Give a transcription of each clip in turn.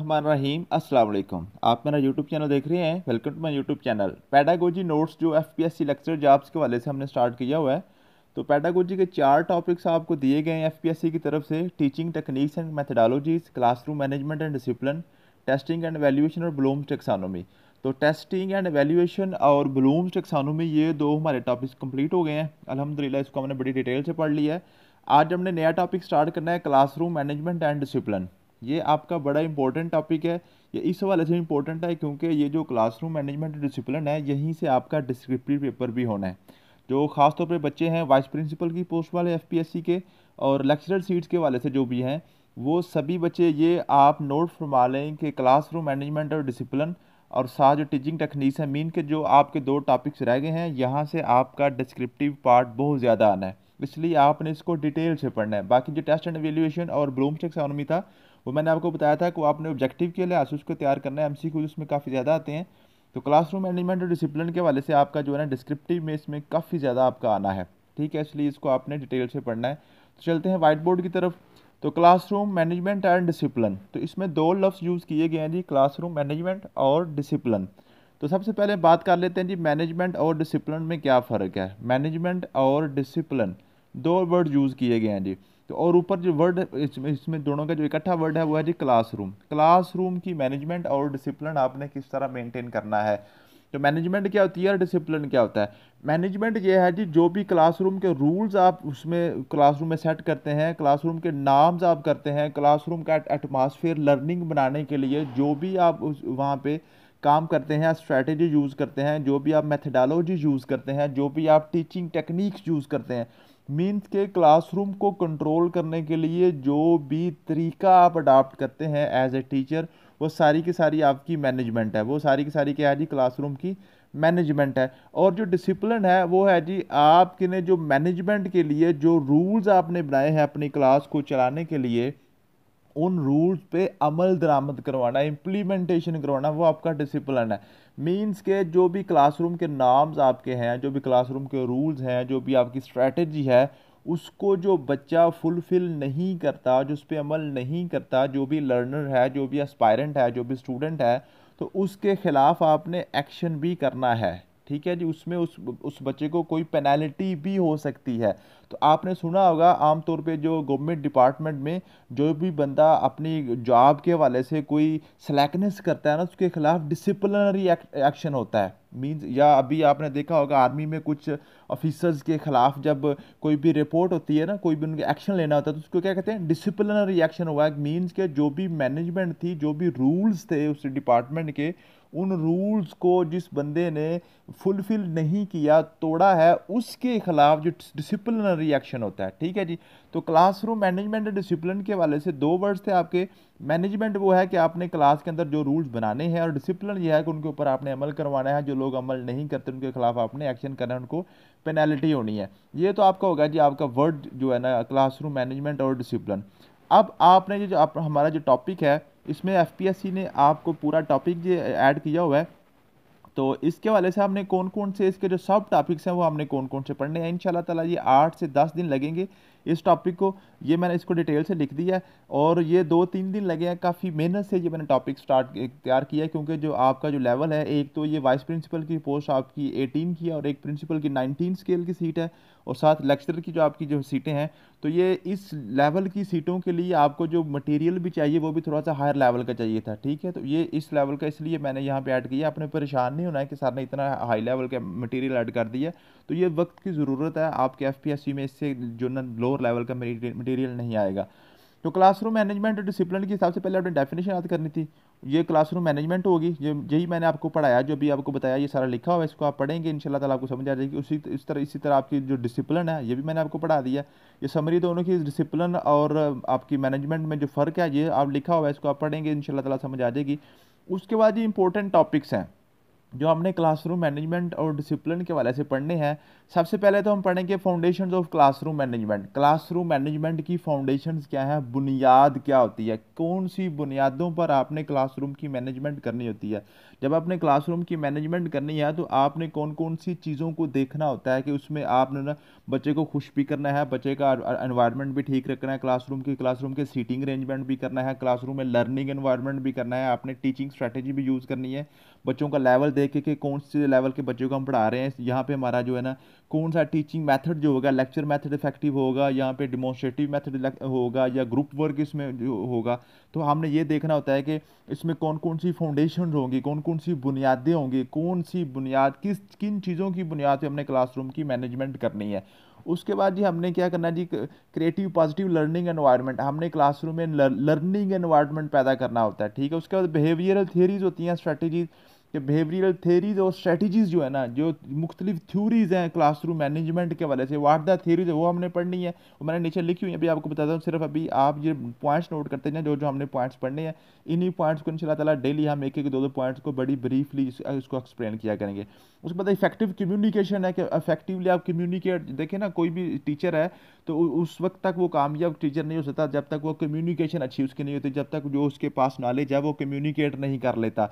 हमारा रहीम अस्सलाम वालेकुम आप मेरा यूट्यूब चैनल देख रहे हैं welcome to my YouTube channel pedagogy notes जो F P S C lecture jobs के वाले से हमने स्टार्ट किया हुआ है तो पैडागोजी के चार टॉपिक्स आपको दिए गए हैं एफ पी एस सी की तरफ से teaching techniques and classroom management and discipline testing and valuation और ब्लूम्स टेक्सानोमी तो टेस्टिंग एंड वैल्यूएशन और ब्लूम्स टेक्सानोमी ये दो हमारे टॉपिक्स कम्प्लीट हो गए हैं अलहमदिल्ला इसको हमने बड़ी डिटेल से पढ़ लिया है आज हमने नया टॉपिक स्टार्ट करना है क्लासरूम मैनेजमेंट एंड डिसिप्लिन ये आपका बड़ा इंपॉर्टेंट टॉपिक है ये इस सवाल से इंपॉर्टेंट है क्योंकि ये जो क्लासरूम मैनेजमेंट डिसिप्लिन है यहीं से आपका डिस्क्रिप्टिव पेपर भी होना है जो खासतौर पर बच्चे हैं वाइस प्रिंसिपल की पोस्ट वाले एफ के और लेक्चरर सीट्स के वाले से जो भी हैं वो सभी बच्चे ये आप नोट फरमा लें कि क्लास मैनेजमेंट और डिसिप्लिन और साथ जो टीचिंग टेक्निक्स हैं मीन के जो आपके दो टॉपिक्स रह गए हैं यहाँ से आपका डिस्क्रिप्टिव पार्ट बहुत ज़्यादा आना है इसलिए आपने इसको डिटेल से पढ़ना है बाकी जो टेस्ट एंड एवेल्यूशन और ब्लूम्स टेक्सोनॉमी था वो मैंने आपको बताया था कि आपने ऑब्जेक्टिव के लिहाज से को तैयार करना है एम सी उसमें काफ़ी ज़्यादा आते हैं तो क्लासरूम मैनेजमेंट और डिसिप्लिन के वाले से आपका जो है ना डिस्क्रिप्टिव में इसमें काफ़ी ज़्यादा आपका आना है ठीक है इसलिए इसको आपने डिटेल से पढ़ना है तो चलते हैं वाइट बोर्ड की तरफ तो क्लासरूम मैनेजमेंट एंड डिसिप्लिन तो इसमें दो लफ्ज़ यूज़ किए गए हैं जी क्लासरूम मैनेजमेंट और डिसिप्लिन तो सबसे पहले बात कर लेते हैं जी मैनेजमेंट और डिसिप्लिन में क्या फ़र्क है मैनेजमेंट और डिसिप्लिन दो वर्ड यूज़ किए गए हैं जी तो और ऊपर जो वर्ड इसमें इसमें दोनों का जो इकट्ठा वर्ड है वो है जी क्लासरूम क्लासरूम की मैनेजमेंट और डिसिप्लिन आपने किस तरह मेंटेन करना है तो मैनेजमेंट क्या होती है और डिसिप्लिन क्या होता है मैनेजमेंट ये है जी जो भी क्लासरूम के रूल्स आप उसमें क्लासरूम में सेट करते हैं क्लासरूम के नाम्स आप करते हैं क्लासरूम का एटमॉस्फेयर लर्निंग बनाने के लिए जो भी आप उस वहाँ पर काम करते हैं स्ट्रैटेजी यूज़ करते हैं जो भी आप मेथडालोजी यूज़ करते हैं जो भी आप टीचिंग टेक्निक्स यूज़ करते हैं मीन्स के क्लासरूम को कंट्रोल करने के लिए जो भी तरीका आप अडाप्ट करते हैं एज ए टीचर वो सारी की सारी आपकी मैनेजमेंट है वो सारी की सारी क्या है जी क्लासरूम की मैनेजमेंट है और जो डिसिप्लिन है वो है जी आपके ने जो मैनेजमेंट के लिए जो रूल्स आपने बनाए हैं अपनी क्लास को चलाने के लिए उन रूल्स पे अमल दरामद करवाना इम्प्लीमेंटेशन करवाना वो आपका डिसिप्लिन है मींस के जो भी क्लासरूम के नाम्स आपके हैं जो भी क्लासरूम के रूल्स हैं जो भी आपकी स्ट्रेटजी है उसको जो बच्चा फुलफ़िल नहीं करता जो उस पर अमल नहीं करता जो भी लर्नर है जो भी एस्पायरेंट है जो भी स्टूडेंट है तो उसके ख़िलाफ़ आपने एक्शन भी करना है ठीक है जी उसमें उस उस बच्चे को कोई पेनल्टी भी हो सकती है तो आपने सुना होगा आमतौर पे जो गवर्नमेंट डिपार्टमेंट में जो भी बंदा अपनी जॉब के हवाले से कोई स्लैकनेस करता है ना उसके खिलाफ डिसिप्लिनरी एक्शन होता है मीन्स या अभी आपने देखा होगा आर्मी में कुछ ऑफिसर्स के ख़िलाफ़ जब कोई भी रिपोर्ट होती है ना कोई भी उनके एक्शन लेना होता है तो उसको क्या कहते हैं डिसिप्लिनरी एक्शन हुआ है मीन्स के जो भी मैनेजमेंट थी जो भी रूल्स थे उस डिपार्टमेंट के उन रूल्स को जिस बंदे ने फुलफिल नहीं किया तोड़ा है उसके खिलाफ जो डिसिप्लिनरी एक्शन होता है ठीक है जी तो क्लासरूम मैनेजमेंट डिसिप्लिन के वाले से दो वर्ड्स थे आपके मैनेजमेंट वो है कि आपने क्लास के अंदर जो रूल्स बनाने हैं और डिसिप्लिन ये है कि उनके ऊपर आपने अमल करवाना है जो लोग अमल नहीं करते उनके खिलाफ आपने एक्शन करना है उनको पेनल्टी होनी है ये तो आपका होगा जी आपका वर्ड जो है ना क्लास मैनेजमेंट और डिसिप्लिन अब आपने जो आप हमारा जो टॉपिक है इसमें एफ ने आपको पूरा टॉपिक ऐड किया हुआ है तो इसके वाले से हमने कौन कौन से इसके जो सब टॉपिक्स हैं वो हमने कौन कौन से पढ़ने हैं इन ताला ये आठ से दस दिन लगेंगे इस टॉपिक को ये मैंने इसको डिटेल से लिख दिया है और ये दो तीन दिन लगे हैं काफ़ी मेहनत से ये मैंने टॉपिक स्टार्ट तैयार किया है क्योंकि जो आपका जो लेवल है एक तो ये वाइस प्रिंसिपल की पोस्ट आपकी एटीन की है और एक प्रिंसिपल की नाइनटीन स्केल की सीट है और साथ लेक्चर की जो आपकी जो सीटें हैं तो ये इस लेवल की सीटों के लिए आपको जो मटेरियल भी चाहिए वो भी थोड़ा सा हायर लेवल का चाहिए था ठीक है तो ये इस लेवल का इसलिए मैंने यहाँ पे ऐड किया आपने परेशान नहीं होना है कि सर ने इतना हाई लेवल का मटेरियल ऐड कर दिया तो ये वक्त की ज़रूरत है आपके एफ में इससे जो ना लोअर लेवल का मटीरियल नहीं आएगा तो क्लासरूम मैनेजमेंट और डिसिप्लिन के हिसाब से पहले आपने डेफिनेशन याद करनी थी ये क्लासरूम मैनेजमेंट होगी जो यही मैंने आपको पढ़ाया जो भी आपको बताया ये सारा लिखा हुआ है इसको आप पढ़ेंगे इन शाला आपको समझ आ जाएगी उसी इस तरह इसी तरह आपकी जो डिसिप्लिन है ये भी मैंने आपको पढ़ा दिया ये समरी दोनों की डिसिप्लिन और आपकी मैनेजमेंट में जो फ़र्क है ये आप लिखा हुआ है इसको आप पढ़ेंगे इन शाला समझ आ जाएगी उसके बाद ये इंपॉर्टेंट टॉपिक्स हैं जो हमने क्लासरूम मैनेजमेंट और डिसिप्लिन के वाले से पढ़ने हैं सबसे पहले तो हम पढ़ेंगे foundation of classroom management classroom management की फाउंडेशन क्या है बुनियाद क्या होती है कौन सी बुनियादों पर आपने क्लासरूम की मैनेजमेंट करनी होती है जब आपने क्लासरूम की मैनेजमेंट करनी है तो आपने कौन कौन सी चीज़ों को देखना होता है कि उसमें आपने ना बच्चे को खुश भी करना है बच्चे का एनवायरनमेंट भी ठीक रखना है क्लासरूम की क्लासरूम के सीटिंग अरेंजमेंट भी करना है क्लासरूम में लर्निंग एनवायरनमेंट भी करना है आपने टीचिंग स्ट्रैटेजी भी यूज़ करनी है बच्चों का लेवल देख के कौन से लेवल के बच्चों को हम पढ़ा रहे हैं यहाँ पर हमारा जो है ना कौन सा टीचिंग मेथड जो होगा लेक्चर मेथड इफेक्टिव होगा यहाँ पे डिमोस्ट्रेटिव मेथड होगा या ग्रुप वर्क इसमें जो होगा तो हमने ये देखना होता है कि इसमें कौन कौन सी फाउंडेशन होंगी कौन कौन सी बुनियादें होंगी कौन सी बुनियाद किस किन चीज़ों की बुनियाद पर हमने क्लासरूम की मैनेजमेंट करनी है उसके बाद जी हमने क्या करना जी क्रिएटिव पॉजिटिव लर्निंग एनवायरनमेंट हमने क्लासरूम में लर्निंग एनवायरनमेंट पैदा करना होता है ठीक है उसके बाद बिहेवियरल थियरीज होती हैं स्ट्रैटेजीज़ कि बिहेवियरल थेरीज और स्ट्रेटजीज़ जो है ना जो मुख्तलिफ थ्योरीज़ हैं क्लासरूम मैनेजमेंट के वाले से वाट द थेरीज है वो हमने पढ़नी है वो मैंने नीचे लिखी हुई है अभी आपको बताता हूँ सिर्फ अभी आप ये पॉइंट्स नोट करते हैं जो जो हमने पॉइंट्स पढ़ने हैं इन्हीं पॉइंट्स को इंशाल्लाह ताला डेली हम एक एक दो दो पॉइंट्स को बड़ी ब्रीफली इसको एक्सप्लेन किया करेंगे उसके बाद इफेक्टिव कम्युनिकेशन है कि इफेक्टिवली आप कम्युनिकेट देखें ना कोई भी टीचर है तो उस वक्त तक वो कामयाब टीचर नहीं हो सकता जब तक वो कम्युनिकेशन अच्छी उसकी नहीं होती जब तक जो उसके पास नॉलेज है वो कम्युनिकेट नहीं कर लेता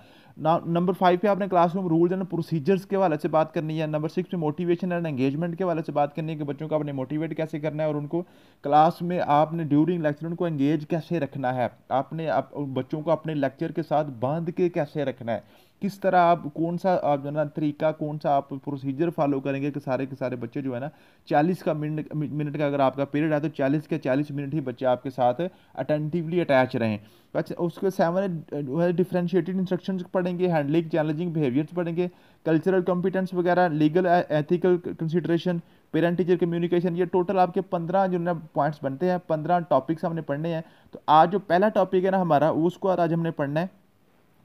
नंबर फाइव फाइव पे आपने क्लासरूम रूल्स एंड प्रोसीजर्स के वाले से बात करनी है नंबर सिक्स पे मोटिवेशन एंड एंगेजमेंट के वाले से बात करनी है कि बच्चों को आपने मोटिवेट कैसे करना है और उनको क्लास में आपने ड्यूरिंग लेक्चर उनको एंगेज कैसे रखना है आपने आप बच्चों को अपने लेक्चर के साथ बांध के कैसे रखना है किस तरह आप कौन सा आप जो ना तरीका कौन सा आप प्रोसीजर फॉलो करेंगे कि सारे के सारे बच्चे जो है ना चालीस का मिनट मिनट का अगर आपका पीरियड है तो चालीस के चालीस मिनट ही बच्चे आपके साथ अटेंटिवली अटैच रहें अच्छा उसके सेवन जो है डिफ्रेंशिएटेड इंस्ट्रक्शन पढ़ेंगे हैंडलिंग चैलेंजिंग बिहेवियर्स पढ़ेंगे कल्चरल कॉम्पिटेंस वगैरह legal ethical consideration parent teacher communication ये टोटल आपके पंद्रह जो ना पॉइंट्स बनते हैं पंद्रह टॉपिक्स हमने पढ़ने हैं तो आज जो पहला टॉपिक है ना हमारा उसको आज हमने पढ़ना है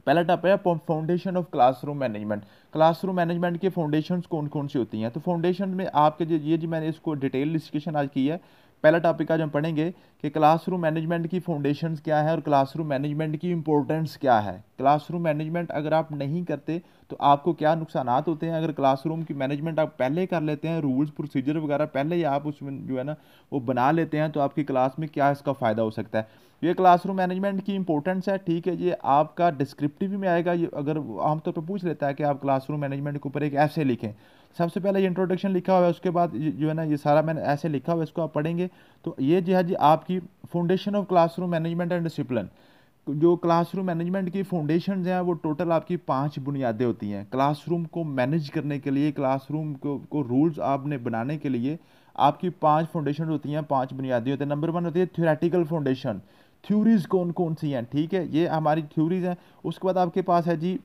पहला टॉप है foundation of classroom management classroom management के फाउंडेशन कौन कौन सी होती हैं तो फाउंडेशन में आपके जो ये जी मैंने इसको डिटेल डिस्कशन आज की है पहला टॉपिक आज हम पढ़ेंगे कि क्लासरूम मैनेजमेंट की फाउंडेशंस क्या है और क्लासरूम मैनेजमेंट की इम्पोर्टेंस क्या है क्लासरूम मैनेजमेंट अगर आप नहीं करते तो आपको क्या नुकसान होते हैं अगर क्लासरूम की मैनेजमेंट आप पहले कर लेते हैं रूल्स प्रोसीजर वगैरह पहले ही आप उसमें जो है ना वो बना लेते हैं तो आपकी क्लास में क्या इसका फ़ायदा हो सकता है ये क्लासरूम मैनेजमेंट की इंपॉर्टेंस है ठीक है ये आपका डिस्क्रिप्टिव में आएगा ये अगर आमतौर पर पूछ लेता है कि आप क्लासरूम मैनेजमेंट के ऊपर एक ऐसे लिखें सबसे पहले ये इंट्रोडक्शन लिखा हुआ है उसके बाद जो है ना ये सारा मैंने ऐसे लिखा हुआ है इसको आप पढ़ेंगे तो ये जो है हाँ जी आपकी foundation of classroom management and discipline जो क्लासरूम मैनेजमेंट की फाउंडेशन हैं वो टोटल आपकी पांच बुनियादें होती हैं क्लासरूम को मैनेज करने के लिए क्लासरूम को, को रूल्स आपने बनाने के लिए आपकी पांच फाउंडेशन होती हैं पांच बुनियादी होती हैं नंबर वन होती है थ्योरेटिकल फाउंडेशन थ्योरीज़ कौन कौन सी हैं ठीक है ये हमारी थ्योरीज़ हैं उसके बाद आपके पास है जी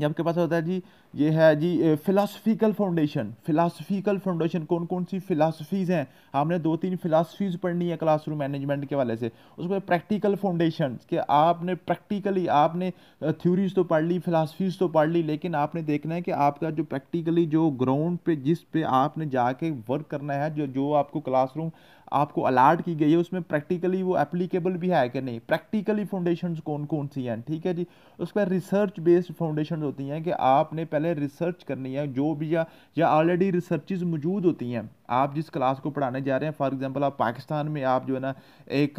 ये आपके पास होता है जी ये है जी फिलासफिकल फाउंडेशन फिलासफिकल फाउंडेशन कौन कौन सी फिलासफीज़ हैं आपने दो तीन फिलासफीज़ पढ़नी है क्लासरूम मैनेजमेंट के वाले से उसके बाद प्रैक्टिकल फाउंडेशन कि आपने प्रैक्टिकली आपने थ्योरीज तो पढ़ ली फिलासफीज़ तो पढ़ ली लेकिन आपने देखना है कि आपका जो प्रैक्टिकली जो ग्राउंड पे जिस पे आपने जाके वर्क करना है जो जो आपको क्लासरूम आपको अलाट की गई है उसमें प्रैक्टिकली वो एप्लीकेबल भी है कि नहीं प्रैक्टिकली फाउंडेशन कौन कौन सी हैं ठीक है जी उसके बाद रिसर्च बेस्ड फाउंडेशन होती हैं कि आपने पहले रिसर्च करनी है जो भी या या ऑलरेडी रिसर्चेज मौजूद होती हैं आप जिस क्लास को पढ़ाने जा रहे हैं फॉर एग्जांपल आप पाकिस्तान में आप जो है ना एक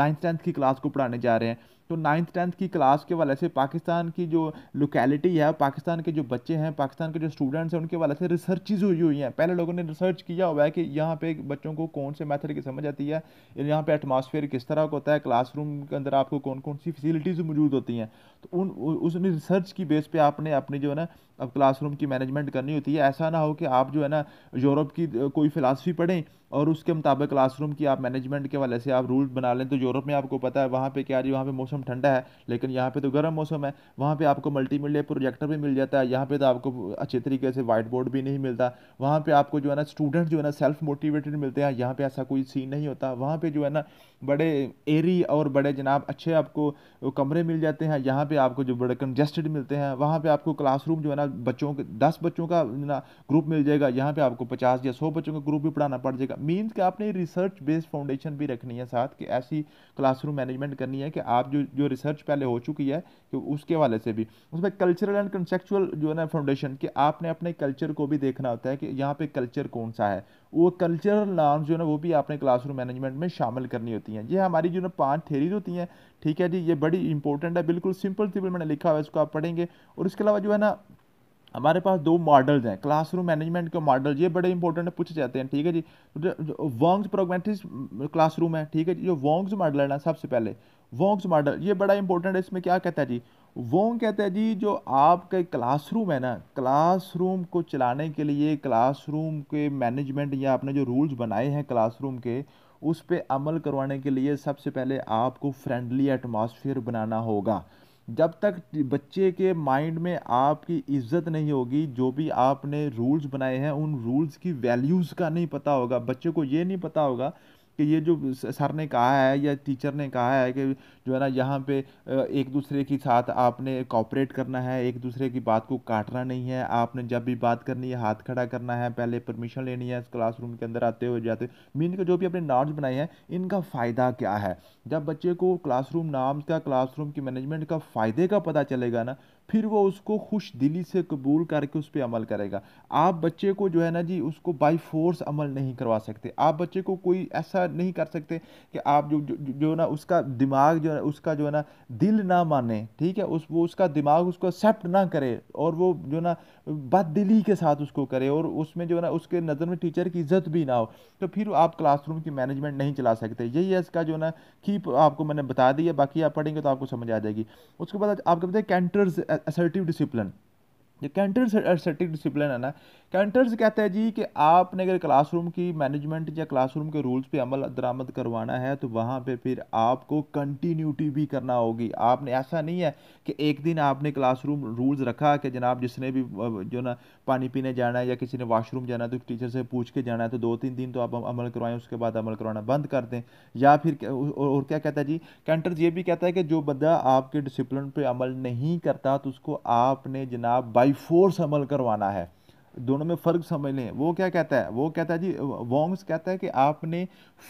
नाइन्थ टेंथ की क्लास को पढ़ाने जा रहे हैं तो नाइन्थ टेंथ की क्लास के वाले से पाकिस्तान की जो लोकेलिटी है पाकिस्तान के जो बच्चे हैं पाकिस्तान के जो स्टूडेंट्स हैं उनके वाले से रिसर्चेज हुई हुई हैं पहले लोगों ने रिसर्च किया हुआ है कि यहाँ पे बच्चों को कौन से मेथड की समझ आती है यहाँ पे एटमॉस्फेयर किस तरह का होता है क्लासरूम के अंदर आपको कौन कौन सी फैसिलिटीज़ मौजूद होती हैं तो उन उसने रिसर्च की बेस पर आपने अपनी जो है ना अब क्लासरूम की मैनेजमेंट करनी होती है ऐसा ना हो कि आप जो है ना यूरोप की कोई फ़िलासफ़ी पढ़ें और उसके मुताबिक क्लासरूम की आप मैनेजमेंट के वाले से आप रूल बना लें तो यूरोप में आपको पता है वहाँ पे क्या जी वहाँ पे मौसम ठंडा है लेकिन यहाँ पे तो गर्म मौसम है वहाँ पे आपको मल्टीमीडिया प्रोजेक्टर भी मिल जाता है यहाँ पे तो आपको अच्छे तरीके से वाइट बोर्ड भी नहीं मिलता वहाँ पर आपको जो है ना स्टूडेंट जो है ना सेल्फ मोटिवेटेड मिलते हैं यहाँ पर ऐसा कोई सीन नहीं होता वहाँ पर जो है ना बड़े एरी और बड़े जनाब अच्छे आपको कमरे मिल जाते हैं यहाँ पर आपको जो बड़े कंजेस्टेड मिलते हैं वहाँ पर आपको क्लासरूम जो है ना यहाँ बच्चों के दस बच्चों का ना ग्रुप मिल जाएगा यहाँ पे आपको पचास या सौ बच्चों का ग्रुप भी पढ़ाना पड़ जाएगा मीन्स कि आपने रिसर्च बेस्ड फाउंडेशन भी रखनी है साथ कि ऐसी क्लासरूम मैनेजमेंट करनी है कि आप जो जो रिसर्च पहले हो चुकी है कि उसके वाले से भी उसमें कल्चरल एंड कंसेक्चुअल जो है ना फाउंडेशन कि आपने अपने कल्चर को भी देखना होता है कि यहाँ पर कल्चर कौन सा है वो कल्चरल नॉर्म्स जो है ना वो भी आपने क्लासरूम मैनेजमेंट में शामिल करनी होती हैं ये हमारी जो ना पांच थेरीज होती हैं ठीक है जी ये बड़ी इंपॉर्टेंट है बिल्कुल सिंपल सिंपल मैंने लिखा हुआ है इसको आप पढ़ेंगे और इसके अलावा जो है ना हमारे पास दो मॉडल्स हैं क्लासरूम मैनेजमेंट के मॉडल ये बड़े इंपॉर्टेंट पूछे जाते हैं ठीक है जी वॉन्ग्स प्रोग्मेटिस क्लासरूम है ठीक है जी जो वोंग्स मॉडल है ना सबसे पहले वोंग्स मॉडल ये बड़ा इंपॉर्टेंट है इसमें क्या कहता है जी वोंग कहता है जी जो आपका क्लासरूम है ना क्लासरूम को चलाने के लिए क्लासरूम के मैनेजमेंट या आपने जो रूल्स बनाए हैं क्लासरूम के उस पर अमल करवाने के लिए सबसे पहले आपको फ्रेंडली एटमॉस्फेयर बनाना होगा जब तक बच्चे के माइंड में आपकी इज्जत नहीं होगी जो भी आपने रूल्स बनाए हैं उन रूल्स की वैल्यूज़ का नहीं पता होगा बच्चे को ये नहीं पता होगा कि ये जो सर ने कहा है या टीचर ने कहा है कि जो है ना यहाँ पे एक दूसरे के साथ आपने कॉपरेट करना है एक दूसरे की बात को काटना नहीं है आपने जब भी बात करनी है हाथ खड़ा करना है पहले परमिशन लेनी है क्लासरूम के अंदर आते हुए जाते मीन के जो भी अपने नॉर्म्स बनाए हैं इनका फ़ायदा क्या है जब बच्चे को क्लासरूम नाम का क्लासरूम की मैनेजमेंट का फ़ायदे का पता चलेगा ना फिर वो उसको खुश दिली से कबूल करके उस पर अमल करेगा आप बच्चे को जो है ना जी उसको बाई फोर्स अमल नहीं करवा सकते आप बच्चे को कोई ऐसा नहीं कर सकते कि आप जो जो, है ना उसका दिमाग जो है उसका जो है ना दिल ना माने ठीक है उस वो उसका दिमाग उसको एक्सेप्ट ना करे और वो जो ना बद दिली के साथ उसको करे और उसमें जो है ना उसके नज़र में टीचर की इज्जत भी ना हो तो फिर आप क्लासरूम की मैनेजमेंट नहीं चला सकते यही है इसका जो ना की आपको मैंने बता दिया बाकी आप पढ़ेंगे तो आपको समझ आ जाएगी उसके बाद आपको पता कैंटर्स असर्टिव डिसिप्लिन जो कैंटर्स एस्थेटिक डिसिप्लिन है ना कैंटर्स कहते हैं जी कि आपने अगर क्लासरूम की मैनेजमेंट या क्लासरूम के रूल्स पे अमल दरामद करवाना है तो वहाँ पे फिर आपको कंटिन्यूटी भी करना होगी आपने ऐसा नहीं है कि एक दिन आपने क्लासरूम रूल्स रखा कि जनाब जिसने भी जो ना पानी पीने जाना है या किसी ने वाशरूम जाना है तो टीचर से पूछ के जाना है तो दो तीन दिन तो आप अमल करवाएं उसके बाद अमल करवाना बंद कर दें या फिर और क्या कहता है जी कैंटर्स ये भी कहता है कि जो बंदा आपके डिसिप्लिन पर अमल नहीं करता तो उसको आपने जनाब बाई बाई फोर्स अमल करवाना है दोनों में फ़र्क समझ लें वो क्या कहता है वो कहता है जी वॉन्ग्स कहता है कि आपने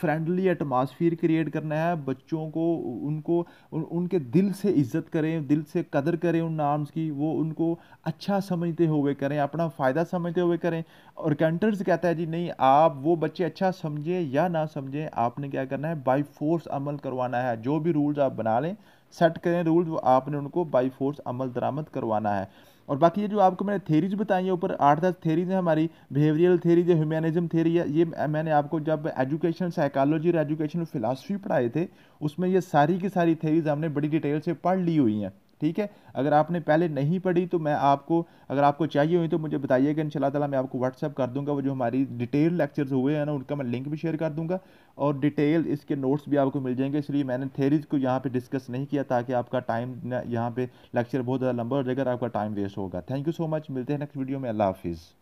फ्रेंडली एटमॉस्फेयर क्रिएट करना है बच्चों को उनको उन, उनके दिल से इज्जत करें दिल से कदर करें उन नाम्स की वो उनको अच्छा समझते हुए करें अपना फ़ायदा समझते हुए करें और कैंटर्स कहता है जी नहीं आप वो बच्चे अच्छा समझें या ना समझें आपने क्या करना है बाई फोर्स अमल करवाना है जो भी रूल्स आप बना लें सेट करें रूल्स आपने उनको बाई फोर्स अमल दरामद करवाना है और बाकी ये जो आपको मैंने थेरीज बताई है ऊपर आठ दस थेरीज है हमारी बिहेवियरल थेरीज है ह्यूमनिज्म थेरी है ये मैंने आपको जब एजुकेशन साइकोलॉजी और एजुकेशन फिलासफी पढ़ाए थे उसमें ये सारी की सारी थेरीज हमने बड़ी डिटेल से पढ़ ली हुई हैं ठीक है अगर आपने पहले नहीं पढ़ी तो मैं आपको अगर आपको चाहिए हुई तो मुझे बताइएगा इन तला मैं आपको व्हाट्सअप कर दूंगा वो जो हमारी डिटेल लेक्चर्स हुए हैं ना उनका मैं लिंक भी शेयर कर दूंगा और डिटेल इसके नोट्स भी आपको मिल जाएंगे इसलिए मैंने थेरीज को यहाँ पर डिस्कस नहीं किया ताकि आपका टाइम यहाँ पर लेक्चर बहुत ज़्यादा लंबा हो जाएगा आपका टाइम वेस्ट होगा थैंक यू सो मच मिलते हैं नेक्स्ट वीडियो में अल्लाह हाफिज़